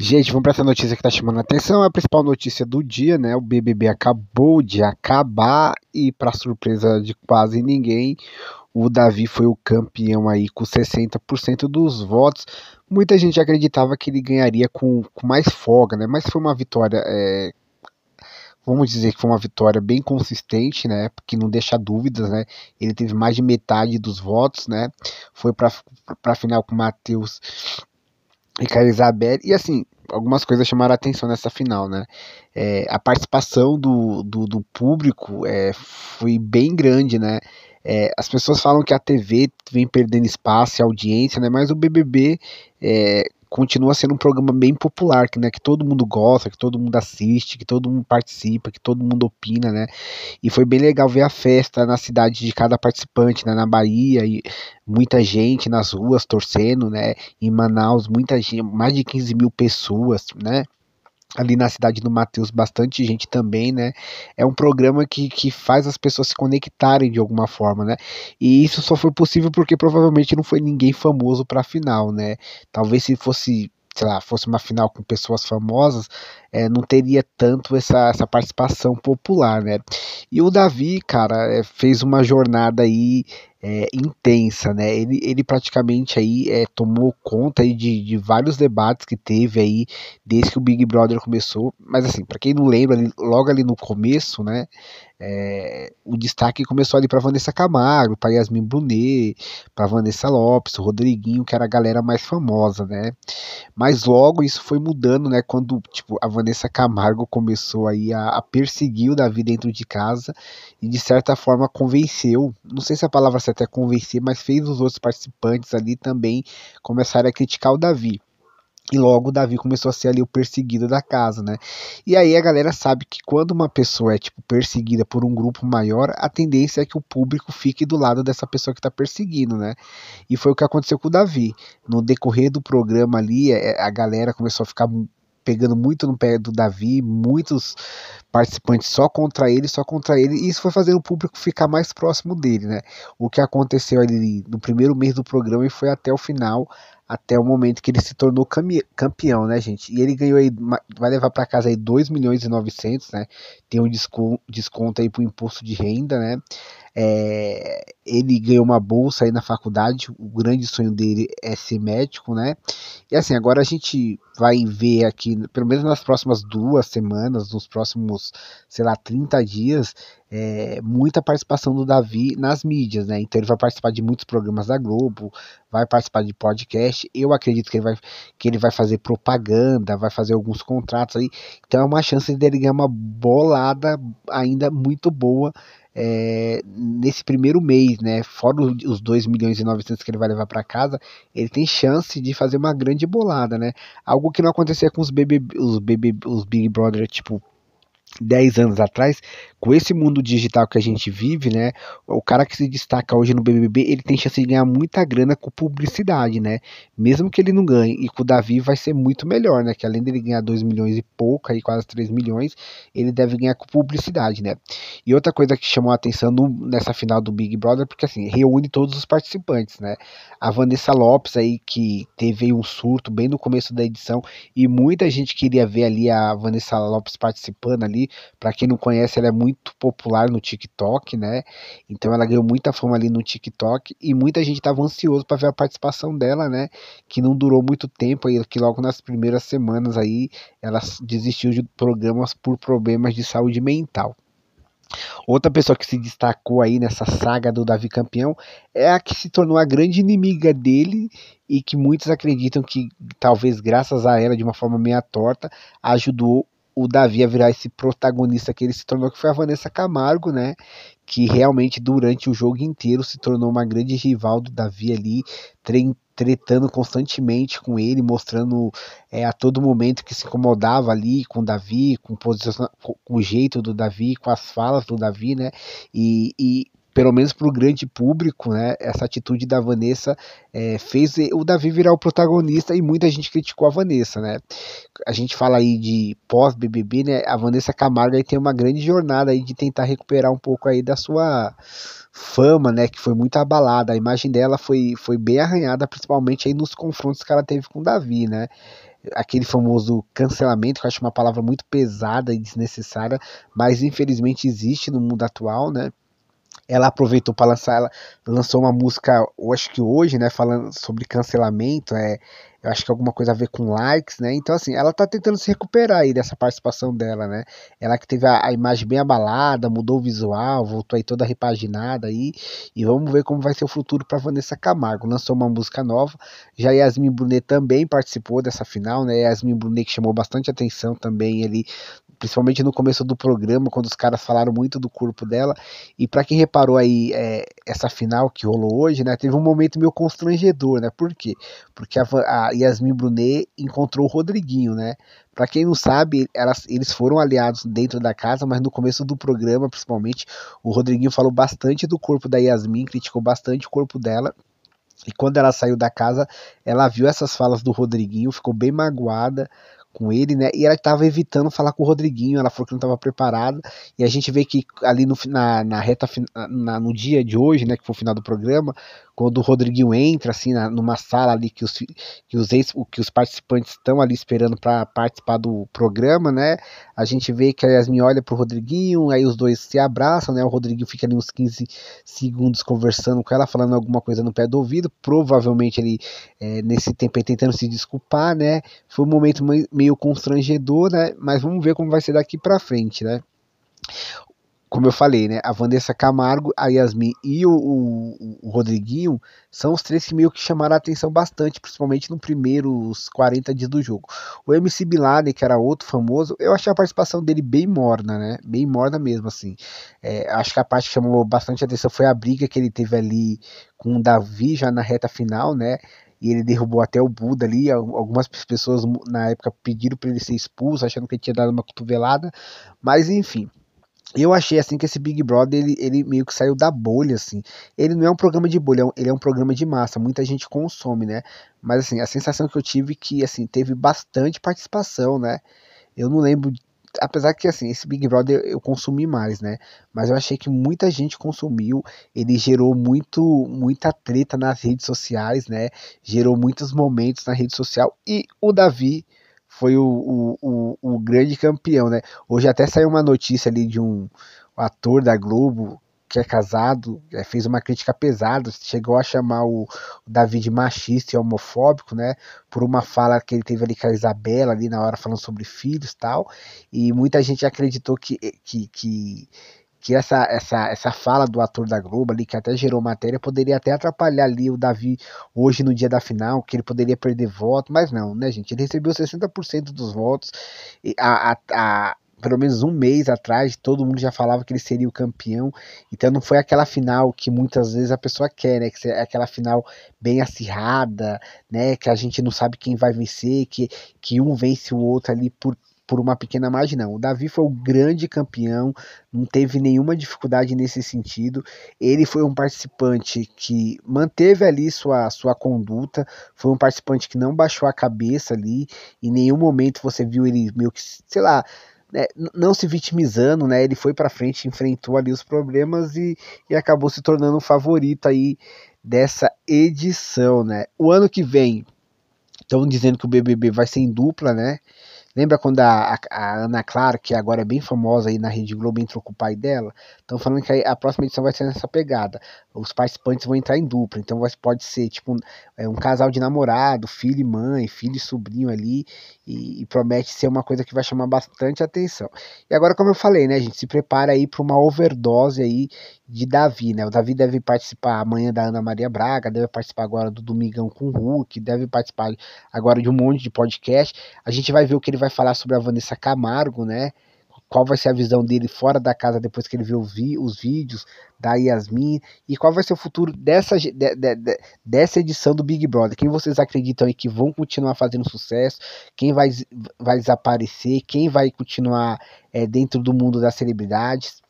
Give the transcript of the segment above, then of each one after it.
Gente, vamos para essa notícia que está chamando a atenção. É a principal notícia do dia, né? O BBB acabou de acabar e, para surpresa de quase ninguém, o Davi foi o campeão aí com 60% dos votos. Muita gente acreditava que ele ganharia com, com mais folga, né? Mas foi uma vitória. É, vamos dizer que foi uma vitória bem consistente, né? Porque não deixa dúvidas, né? Ele teve mais de metade dos votos, né? Foi para a final com o Matheus e com a Elizabeth. E assim, algumas coisas chamaram a atenção nessa final, né? É, a participação do, do, do, público é, foi bem grande, né? É, as pessoas falam que a TV vem perdendo espaço e audiência, né? Mas o BBB, é, continua sendo um programa bem popular, que, né, que todo mundo gosta, que todo mundo assiste, que todo mundo participa, que todo mundo opina, né? E foi bem legal ver a festa na cidade de cada participante, né, na Bahia, e muita gente nas ruas torcendo, né? Em Manaus, muita gente, mais de 15 mil pessoas, né? ali na cidade do Mateus bastante gente também, né? É um programa que, que faz as pessoas se conectarem de alguma forma, né? E isso só foi possível porque provavelmente não foi ninguém famoso para a final, né? Talvez se fosse sei lá, fosse uma final com pessoas famosas, é, não teria tanto essa, essa participação popular, né? E o Davi, cara, é, fez uma jornada aí é, intensa, né? Ele, ele praticamente aí é, tomou conta aí de, de vários debates que teve aí desde que o Big Brother começou. Mas assim, para quem não lembra, logo ali no começo, né? É, o destaque começou ali para Vanessa Camargo, para Yasmin Brunet, para Vanessa Lopes, o Rodriguinho, que era a galera mais famosa, né? Mas logo isso foi mudando, né? Quando tipo a Vanessa Camargo começou aí a, a perseguir o Davi dentro de casa e de certa forma convenceu, não sei se a palavra difícil até convencer, mas fez os outros participantes ali também começarem a criticar o Davi. E logo o Davi começou a ser ali o perseguido da casa, né? E aí a galera sabe que quando uma pessoa é tipo perseguida por um grupo maior, a tendência é que o público fique do lado dessa pessoa que tá perseguindo, né? E foi o que aconteceu com o Davi. No decorrer do programa ali, é, a galera começou a ficar pegando muito no pé do Davi, muitos participantes só contra ele, só contra ele, e isso foi fazendo o público ficar mais próximo dele, né? O que aconteceu ali no primeiro mês do programa e foi até o final, até o momento que ele se tornou campeão, né, gente? E ele ganhou aí, vai levar para casa aí 2 milhões e 900, né? Tem um desconto aí pro imposto de renda, né? É, ele ganhou uma bolsa aí na faculdade, o grande sonho dele é ser médico, né? E assim, agora a gente vai ver aqui, pelo menos nas próximas duas semanas, nos próximos, sei lá, 30 dias, é, muita participação do Davi nas mídias, né? Então ele vai participar de muitos programas da Globo, vai participar de podcast. Eu acredito que ele vai, que ele vai fazer propaganda, vai fazer alguns contratos aí. Então é uma chance dele ganhar uma bolada ainda muito boa é, nesse primeiro mês, né? Fora os 2 milhões e 900 que ele vai levar para casa, ele tem chance de fazer uma grande bolada, né? Algo que não acontecia com os BB, os BB, os Big Brother, tipo 10 anos atrás, com esse mundo digital que a gente vive, né? O cara que se destaca hoje no BBB, ele tem chance de ganhar muita grana com publicidade, né? Mesmo que ele não ganhe. E com o Davi vai ser muito melhor, né? Que além dele ganhar 2 milhões e pouco, aí quase 3 milhões, ele deve ganhar com publicidade, né? E outra coisa que chamou a atenção no, nessa final do Big Brother, porque assim, reúne todos os participantes, né? A Vanessa Lopes aí, que teve um surto bem no começo da edição, e muita gente queria ver ali a Vanessa Lopes participando ali, ali. Para quem não conhece, ela é muito popular no TikTok, né? Então ela ganhou muita fama ali no TikTok e muita gente estava ansioso para ver a participação dela, né? Que não durou muito tempo aí, que logo nas primeiras semanas aí ela desistiu de programas por problemas de saúde mental. Outra pessoa que se destacou aí nessa saga do Davi Campeão é a que se tornou a grande inimiga dele e que muitos acreditam que talvez graças a ela de uma forma meia torta ajudou o Davi a virar esse protagonista que ele se tornou, que foi a Vanessa Camargo, né? Que realmente durante o jogo inteiro se tornou uma grande rival do Davi ali, tretando constantemente com ele, mostrando é, a todo momento que se incomodava ali com o Davi, com, com, o jeito do Davi, com as falas do Davi, né? E, e pelo menos para o grande público, né, essa atitude da Vanessa é, fez o Davi virar o protagonista e muita gente criticou a Vanessa, né? A gente fala aí de pós-BBB, né? A Vanessa Camargo aí tem uma grande jornada aí de tentar recuperar um pouco aí da sua fama, né, que foi muito abalada. A imagem dela foi, foi bem arranhada, principalmente aí nos confrontos que ela teve com o Davi, né? aquele famoso cancelamento, que eu acho uma palavra muito pesada e desnecessária, mas infelizmente existe no mundo atual, né? ela aproveitou para lançar, ela lançou uma música, eu acho que hoje, né, falando sobre cancelamento, é, eu acho que é alguma coisa a ver com likes, né? Então assim, ela tá tentando se recuperar aí dessa participação dela, né? Ela que teve a, a imagem bem abalada, mudou o visual, voltou aí toda repaginada aí, e vamos ver como vai ser o futuro para Vanessa Camargo. Lançou uma música nova. Já Yasmin Brunet também participou dessa final, né? Yasmin Brunet que chamou bastante atenção também ali principalmente no começo do programa, quando os caras falaram muito do corpo dela. E para quem reparou aí é, essa final que rolou hoje, né, teve um momento meio constrangedor, né? Por quê? Porque a, a Yasmin Brunet encontrou o Rodriguinho, né? Para quem não sabe, elas, eles foram aliados dentro da casa, mas no começo do programa, principalmente, o Rodriguinho falou bastante do corpo da Yasmin, criticou bastante o corpo dela. E quando ela saiu da casa, ela viu essas falas do Rodriguinho, ficou bem magoada, com ele, né? E ela estava evitando falar com o Rodriguinho, ela falou que não estava preparada. E a gente vê que ali no, na, na reta na, no dia de hoje, né, que foi o final do programa, quando o Rodriguinho entra assim na, numa sala ali que os que os ex, que os participantes estão ali esperando para participar do programa, né? A gente vê que a Yasmin olha pro Rodriguinho, aí os dois se abraçam, né? O Rodriguinho fica ali uns 15 segundos conversando com ela, falando alguma coisa no pé do ouvido, provavelmente ele é, nesse tempo aí tentando se desculpar, né? Foi um momento meio meio constrangedor, né? Mas vamos ver como vai ser daqui para frente, né? Como eu falei, né? A Vanessa Camargo, a Yasmin e o, o, o Rodriguinho são os três que meio que chamaram a atenção bastante, principalmente nos primeiros 40 dias do jogo. O MC Biladen, que era outro famoso, eu achei a participação dele bem morna, né? Bem morna mesmo, assim. É, acho que a parte que chamou bastante atenção foi a briga que ele teve ali com o Davi já na reta final, né? e ele derrubou até o Buda ali. Algumas pessoas na época pediram para ele ser expulso, achando que ele tinha dado uma cotovelada, mas enfim. Eu achei assim que esse Big Brother ele, ele meio que saiu da bolha assim. Ele não é um programa de bolha, é ele é um programa de massa, muita gente consome, né? Mas assim, a sensação que eu tive é que assim teve bastante participação, né? Eu não lembro apesar que assim, esse Big Brother eu consumi mais, né? Mas eu achei que muita gente consumiu, ele gerou muito muita treta nas redes sociais, né? Gerou muitos momentos na rede social e o Davi foi o, o, o, o grande campeão, né? Hoje até saiu uma notícia ali de um ator da Globo que é casado, fez uma crítica pesada, chegou a chamar o, David Davi de machista e homofóbico, né? Por uma fala que ele teve ali com a Isabela, ali na hora falando sobre filhos tal. E muita gente acreditou que, eh, que, que que essa, essa, essa fala do ator da Globo ali, que até gerou matéria, poderia até atrapalhar ali o Davi hoje no dia da final, que ele poderia perder voto, mas não, né, gente? Ele recebeu 60% dos votos, a, a, a, pelo menos um mês atrás, todo mundo já falava que ele seria o campeão. Então não foi aquela final que muitas vezes a pessoa quer, né? Que é aquela final bem acirrada, né? Que a gente não sabe quem vai vencer, que, que um vence o outro ali por, por uma pequena margem, não. O Davi foi o grande campeão, não teve nenhuma dificuldade nesse sentido. Ele foi um participante que manteve ali sua, sua conduta, foi um participante que não baixou a cabeça ali. Em nenhum momento você viu ele meio que, sei lá, né, não se vitimizando, né? Ele foi para frente, enfrentou ali os problemas e, e acabou se tornando o favorito aí dessa edição, né? O ano que vem, estão dizendo que o BBB vai ser em dupla, né? Lembra quando a, a, a, Ana Clara, que agora é bem famosa aí na Rede Globo, entrou com o pai dela? Estão falando que a próxima edição vai ser nessa pegada. Os participantes vão entrar em dupla. Então pode ser tipo um, é, um casal de namorado, filho e mãe, filho e sobrinho ali. E, e, promete ser uma coisa que vai chamar bastante atenção. E agora, como eu falei, né, gente? Se prepara aí para uma overdose aí de Davi, né? O Davi deve participar amanhã da Ana Maria Braga, deve participar agora do Domingão com o Hulk, deve participar agora de um monte de podcast. A gente vai ver o que ele vai falar sobre a Vanessa Camargo, né? qual vai ser a visão dele fora da casa depois que ele viu vi, os vídeos da Yasmin e qual vai ser o futuro dessa, de, de, de, dessa edição do Big Brother. Quem vocês acreditam aí que vão continuar fazendo sucesso, quem vai, vai desaparecer, quem vai continuar é, dentro do mundo das celebridades.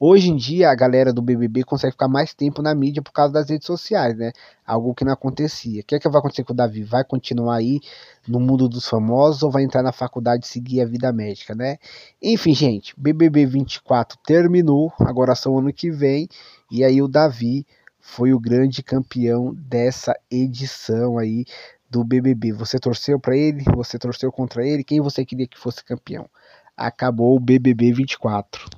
Hoje em dia, a galera do BBB consegue ficar mais tempo na mídia por causa das redes sociais, né? Algo que não acontecia. O que é que vai acontecer com o Davi? Vai continuar aí no mundo dos famosos ou vai entrar na faculdade e seguir a vida médica, né? Enfim, gente, BBB 24 terminou, agora são ano que vem, e aí o Davi foi o grande campeão dessa edição aí do BBB. Você torceu para ele? Você torceu contra ele? Quem você queria que fosse campeão? Acabou o BBB 24.